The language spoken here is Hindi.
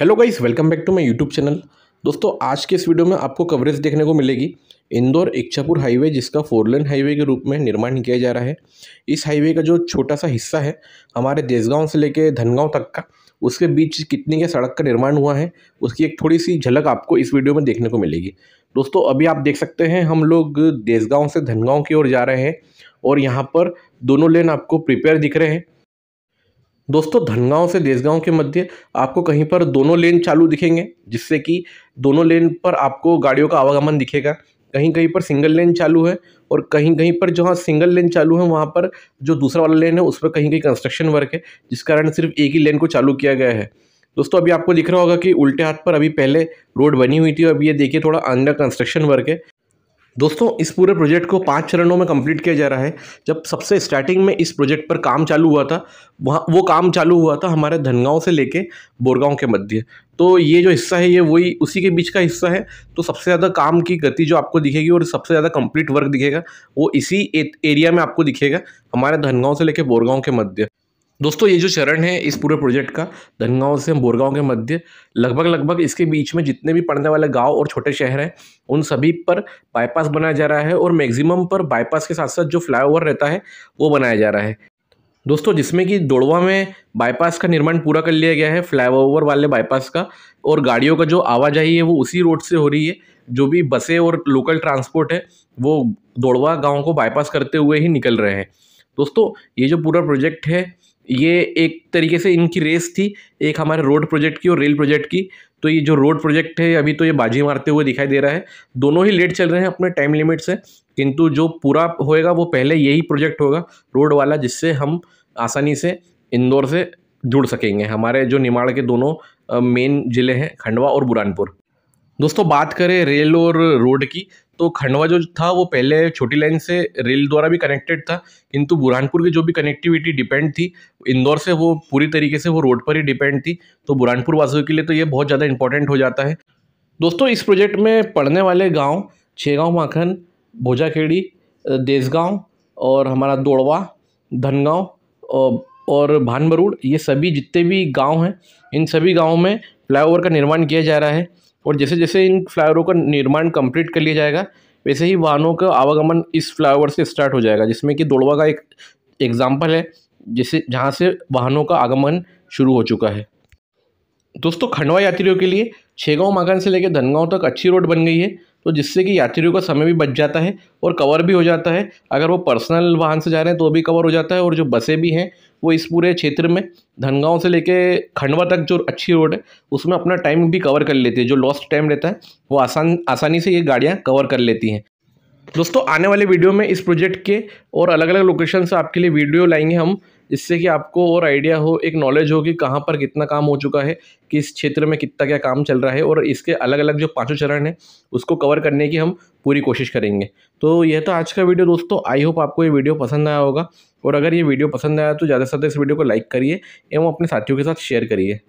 hello guys welcome back to my YouTube channel दोस्तों आज के इस वीडियो में आपको कवरेज देखने को मिलेगी इंदौर इच्छापुर हाईवे जिसका फोर लेन हाईवे के रूप में निर्माण किया जा रहा है इस हाईवे का जो छोटा सा हिस्सा है हमारे देसगांव से लेके धनगांव तक का उसके बीच कितनी के सड़क का निर्माण हुआ है उसकी एक थोड़ी सी झलक आपको इस वीडियो में देखने को मिलेगी दोस्तों अभी आप देख सकते हैं हम लोग देसगांव से धनगांव की ओर जा रहे हैं और यहाँ पर दोनों लेन आपको प्रिपेयर दिख रहे हैं दोस्तों धनगांव से देसगांव के मध्य आपको कहीं पर दोनों लेन चालू दिखेंगे जिससे कि दोनों लेन पर आपको गाड़ियों का आवागमन दिखेगा कहीं कहीं पर सिंगल लेन चालू है और कहीं कहीं पर जहाँ सिंगल लेन चालू है वहाँ पर जो दूसरा वाला लेन है उस पर कहीं कहीं कंस्ट्रक्शन वर्क है जिस कारण सिर्फ एक ही लेन को चालू किया गया है दोस्तों अभी आपको दिख रहा होगा कि उल्टे हाथ पर अभी पहले रोड बनी हुई थी और अभी ये देखिए थोड़ा अंडर कंस्ट्रक्शन वर्क है दोस्तों इस पूरे प्रोजेक्ट को पाँच चरणों में कंप्लीट किया जा रहा है जब सबसे स्टार्टिंग में इस प्रोजेक्ट पर काम चालू हुआ था वहाँ वो काम चालू हुआ था हमारे धनगांव से लेके बोरगांव के मध्य तो ये जो हिस्सा है ये वही उसी के बीच का हिस्सा है तो सबसे ज़्यादा काम की गति जो आपको दिखेगी और सबसे ज़्यादा कम्प्लीट वर्क दिखेगा वो इसी एरिया में आपको दिखेगा हमारे धनगांव से लेकर बोरगांव के मध्य दोस्तों ये जो चरण है इस पूरे प्रोजेक्ट का धनगांव से बोरगांव के मध्य लगभग लगभग इसके बीच में जितने भी पड़ने वाले गांव और छोटे शहर हैं उन सभी पर बाईपास बनाया जा रहा है और मैक्सिमम पर बाईपास के साथ साथ जो फ्लाईओवर रहता है वो बनाया जा रहा है दोस्तों जिसमें कि दोड़वा में बाईपास का निर्माण पूरा कर लिया गया है फ्लाईओवर वाले बाईपास का और गाड़ियों का जो आवाजाही है वो उसी रोड से हो रही है जो भी बसें और लोकल ट्रांसपोर्ट है वो दोड़वा गाँव को बाईपास करते हुए ही निकल रहे हैं दोस्तों ये जो पूरा प्रोजेक्ट है ये एक तरीके से इनकी रेस थी एक हमारे रोड प्रोजेक्ट की और रेल प्रोजेक्ट की तो ये जो रोड प्रोजेक्ट है अभी तो ये बाजी मारते हुए दिखाई दे रहा है दोनों ही लेट चल रहे हैं अपने टाइम लिमिट से किंतु जो पूरा होएगा वो पहले यही प्रोजेक्ट होगा रोड वाला जिससे हम आसानी से इंदौर से जुड़ सकेंगे हमारे जो निमाड़ के दोनों मेन ज़िले हैं खंडवा और बुरानपुर दोस्तों बात करें रेल और रोड की तो खंडवा जो था वो पहले छोटी लाइन से रेल द्वारा भी कनेक्टेड था किंतु बुरहानपुर की जो भी कनेक्टिविटी डिपेंड थी इंदौर से वो पूरी तरीके से वो रोड पर ही डिपेंड थी तो बुरहानपुर वासियों के लिए तो ये बहुत ज़्यादा इंपॉर्टेंट हो जाता है दोस्तों इस प्रोजेक्ट में पढ़ने वाले गाँव छेगाँव माखन भोजाखेड़ी देसगाँव और हमारा दौड़वा धनगाँव और भानबरूड ये सभी जितने भी गाँव हैं इन सभी गाँव में फ्लाईओवर का निर्माण किया जा रहा है और जैसे जैसे इन फ्लाई का निर्माण कंप्लीट कर लिया जाएगा वैसे ही वाहनों का आवागमन इस फ्लाई से स्टार्ट हो जाएगा जिसमें कि दौड़वा का एक एग्ज़ाम्पल है जिसे जहाँ से वाहनों का आगमन शुरू हो चुका है दोस्तों खंडवा यात्रियों के लिए छेगांव मकान से लेकर धनगांव तक अच्छी रोड बन गई है तो जिससे कि यात्रियों का समय भी बच जाता है और कवर भी हो जाता है अगर वो पर्सनल वाहन से जा रहे हैं तो भी कवर हो जाता है और जो बसें भी हैं वो इस पूरे क्षेत्र में धनगांव से लेके खंडवा तक जो अच्छी रोड है उसमें अपना टाइम भी कवर कर लेती है जो लॉस्ट टाइम रहता है वो आसान आसानी से ये गाड़ियाँ कवर कर लेती हैं दोस्तों आने वाले वीडियो में इस प्रोजेक्ट के और अलग अलग लोकेशन से आपके लिए वीडियो लाएंगे हम जिससे कि आपको और आइडिया हो एक नॉलेज हो कि कहाँ पर कितना काम हो चुका है किस क्षेत्र में कितना क्या काम चल रहा है और इसके अलग अलग जो पाँचों चरण हैं उसको कवर करने की हम पूरी कोशिश करेंगे तो यह तो आज का वीडियो दोस्तों आई होप आपको ये वीडियो पसंद आया होगा और अगर ये वीडियो पसंद आया तो ज़्यादा से ज़्यादा इस वीडियो को लाइक करिए एवं अपने साथियों के साथ शेयर करिए